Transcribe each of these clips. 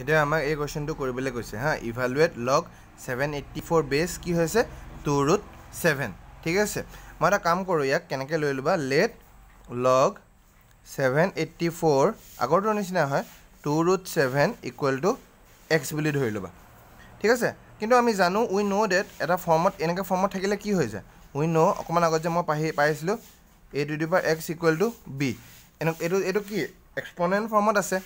এতিয়া আমাক এই কুৱেশ্যনটো কৰিবলৈ কৈছে হা evaluate log seven eighty four base কি হৈছে টু ৰুট ছেভেন ঠিক আছে মই এটা কাম কৰোঁ ইয়াক কেনেকৈ লৈ ল'বা let log seven eighty four আগৰটোৰ নিচিনা হয় two root seven equal to x বুলি ধৰি ল'বা ঠিক আছে কিন্তু আমি জানো উই ন' ডেট এটা ফৰ্মত এনেকৈ ফৰ্মত থাকিলে কি হৈ যায় উই ন' অকণমান আগত যে মই পাহি পাইছিলোঁ a to the power x equal to b এনে এইটো এইটো কি এক্সপনেণ্ট ফৰ্মত আছে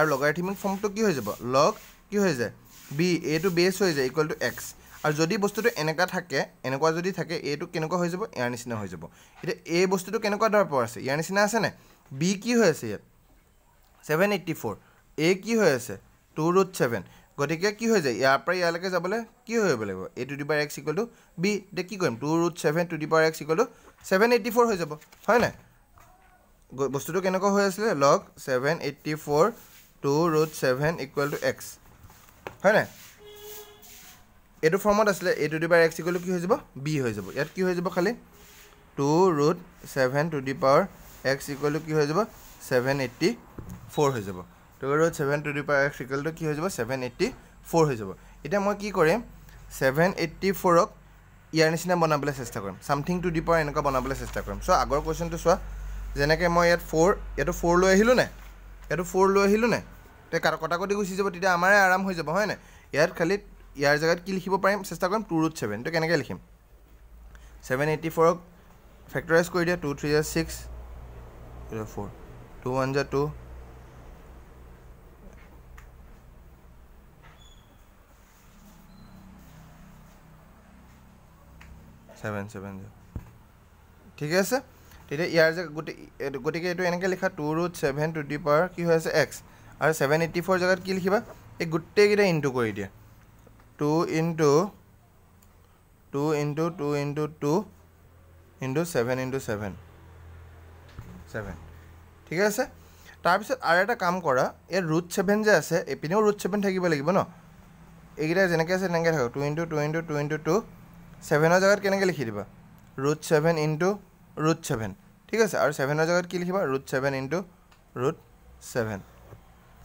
আৰু লগাৰিথমিক ফৰ্মটো কি হৈ যাব লগ কি হৈ যায় বি এ এইটো বেছ হৈ যায় ইকুৱেল টু এক্স আৰু যদি বস্তুটো এনেকুৱা থাকে এনেকুৱা যদি থাকে এইটো কেনেকুৱা হৈ যাব ইয়াৰ নিচিনা হৈ যাব এতিয়া এই বস্তুটো কেনেকুৱা ধৰ পৰা আছে ইয়াৰ নিচিনা আছেনে বি কি হৈ আছে ইয়াত ছেভেন এইট্টি ফ'ৰ এ কি হৈ আছে টু ৰুট ছেভেন গতিকে কি হৈ যায় ইয়াৰ পৰা ইয়ালৈকে যাবলৈ কি হৈ যাব লাগিব a to the power x equal to b এতিয়া কি কৰিম two root seven to the power x equal to seven eighty four হৈ যাব হয় নাই বস্তুটো কেনেকুৱা হৈ আছিলে log seven eighty four two root seven equal to x হয় নাই এইটো ফৰ্মত আছিলে a to the power x equal কি হৈ যাব বি হৈ যাব ইয়াত কি হৈ যাব খালি two root seven to the power x equal কি হৈ যাব ছেভেন এইট্টি ফ'ৰ হৈ যাব two root seven to the power x equal কি হৈ যাব ছেভেন এইট্টি ফ'ৰ হৈ যাব এতিয়া মই কি কৰিম ছেভেন এইট্টি ফ'ৰক ইয়াৰ নিচিনা বনাবলৈ চেষ্টা কৰিম ছামথিং টু দি পাৱাৰ এনেকুৱা বনাবলৈ চেষ্টা কৰিম চ' আগৰ কুৱেশ্যনটো চোৱা যেনেকৈ মই ইয়াত ফ'ৰ ইয়াতো ফ'ৰ লৈ আহিলোঁ এইটো ফ'ৰ লৈ আহিলোঁ নে তেতিয়া কটাকটি গুচি যাব তেতিয়া আমাৰে আৰাম হৈ যাব হয় নে ইয়াত খালি ইয়াৰ জেগাত কি লিখিব পাৰিম চেষ্টা কৰিম টু ৰুট ছেভেন তো কেনেকৈ লিখিম ছেভেন এইটি ফ'ৰক ফেক্টৰাইজ কৰি দিয়া টু থ্ৰী জাৰ ছিক্স ফ'ৰ টু ওৱান জাৰ টু ছেভেন ছেভেন জিৰ' ঠিকে আছে তেতিয়া ইয়াৰ যে গোটেই গতিকে এইটো এনেকৈ লিখা two root seven to the power কি হৈ আছে এক্স আৰু ছেভেন এইটি ফ'ৰ জেগাত কি লিখিবা এই গোটেইকেইটা ইনটু কৰি দিয়া two into two into two into two into seven into seven seven ঠিক আছে তাৰপিছত আৰু এটা কাম কৰা ইয়াত ৰুট ছেভেন যে আছে এইপিনেও ৰুট ছেভেন থাকিব লাগিব ন এইকেইটা যেনেকৈ আছে তেনেকৈ থাকক two into two into two into two ছেভেনৰ জেগাত কেনেকৈ লিখি দিবা root seven into root seven ঠিক আছে আৰু ছেভেনৰ জেগাত কি লিখিবা root seven into root seven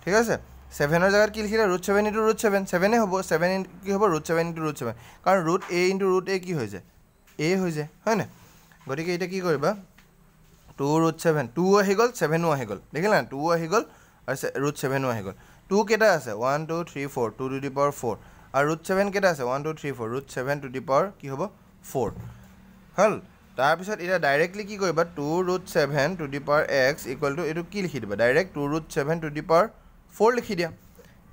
ঠিক আছে ছেভেনৰ জেগাত কি লিখিলে root seven into root seven ছেভেনেই হ'ব ছেভেন ইণ্টু কি হ'ব root seven into root seven কাৰণ root a into root a কি হৈ যায় এ হৈ যায় হয়নে গতিকে এতিয়া কি কৰিবা টু ৰুট ছেভেন টু আহি গ'ল ছেভেনো আহি গ'ল দেখিলা টু আহি গ'ল আৰু ৰুট ছেভেনো আহি গ'ল টু কেইটা আছে one two three four two to the power four আৰু ৰুট ছেভেন কেইটা আছে one two three four root seven to the power কি হ'ব ফ'ৰ হ'ল তাৰপিছত এতিয়া ডাইৰেক্টলি কি কৰিবা two root seven to the power x equal to এইটো কি লিখি দিবা direct two root seven to the power four লিখি দিয়া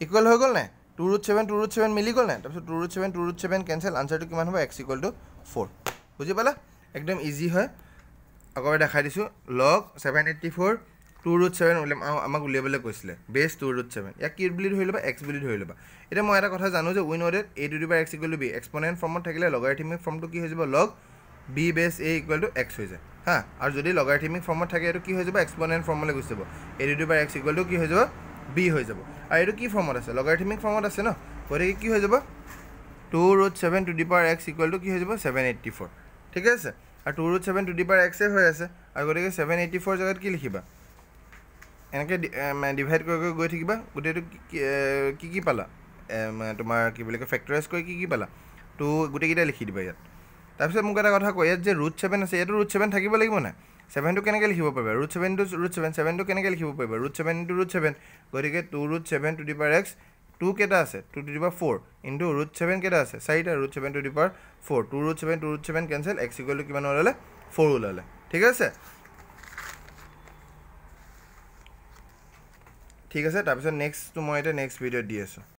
ইকুৱেল হৈ গ'ল নাই two root seven two root seven মিলি গ'ল নাই তাৰপিছত two root seven two root seven cancel আনচাৰটো কিমান হ'ব এক্স ইকুৱেল টু ফ'ৰ বুজি পালা একদম ইজি হয় আগতে দেখাই দিছোঁ log seven eighty four two root seven উলিয়াম আমাক উলিয়াবলৈ কৈছিলে বেষ্ট টু ৰুট ছেভেন ইয়াক কি বুলি ধৰি ল'বা এক্স বুলি ধৰি ল'বা এতিয়া মই এটা কথা জানো যে we know' that a to the power x equal to b exponent ফৰ্মত থাকিলে লগাৰ ফৰ্মটো কি হৈ যাব লগ বি বেছ এ ইকুৱেল টু এক্স হৈ যায় হা আৰু যদি লগাৰিথমিক ফৰ্মত থাকে এইটো কি হৈ যাব এক্সপ'নেণ্ট ফৰ্মলৈ গুচি যাব a the to by x equal to কি হৈ যাব বি হৈ যাব আৰু এইটো কি ফৰ্মত আছে লগাৰিথমিক ফৰ্মত আছে ন গতিকে কি হৈ যাব two root seven to the power x equal to কি হৈ যাব ছেভেন এইটটি ফ'ৰ ঠিকে আছে আৰু two root seven to the power এক্সে হৈ আছে আৰু গতিকে ছেভেন এইটটি ফ'ৰ জেগাত কি লিখিবা এনেকৈ ডিভাইড কৰি কৰি গৈ থাকিবা গোটেইটো কি কি পালা তোমাৰ কি বুলি কয় ফেক্টৰাইজ কৰি কি কি পালা টু গোটেইকেইটাই লিখি দিবা ইয়াত তাৰপিছত মোক এটা কথা কয় ইয়াত যে ৰুট ছেভেন আছে ইয়াতো ৰুট ছেভেন থাকিব লাগিব নাই ছেভেনটো কেনেকৈ লিখিব পাৰিবা root seven two root seven ছেভেনটো কেনেকৈ লিখিব পাৰিব root seven into root seven গতিকে two root seven to the power x two কেইটা আছে two to the power four into root seven কেইটা আছে চাৰিটা root seven to the power four two root seven two root seven cancel x equal কিমান ওলালে four ওলালে ঠিক আছে ঠিক আছে তাৰপিছত নেক্সটটো মই এতিয়া নেক্সট ভিডিঅ'ত দি আছোঁ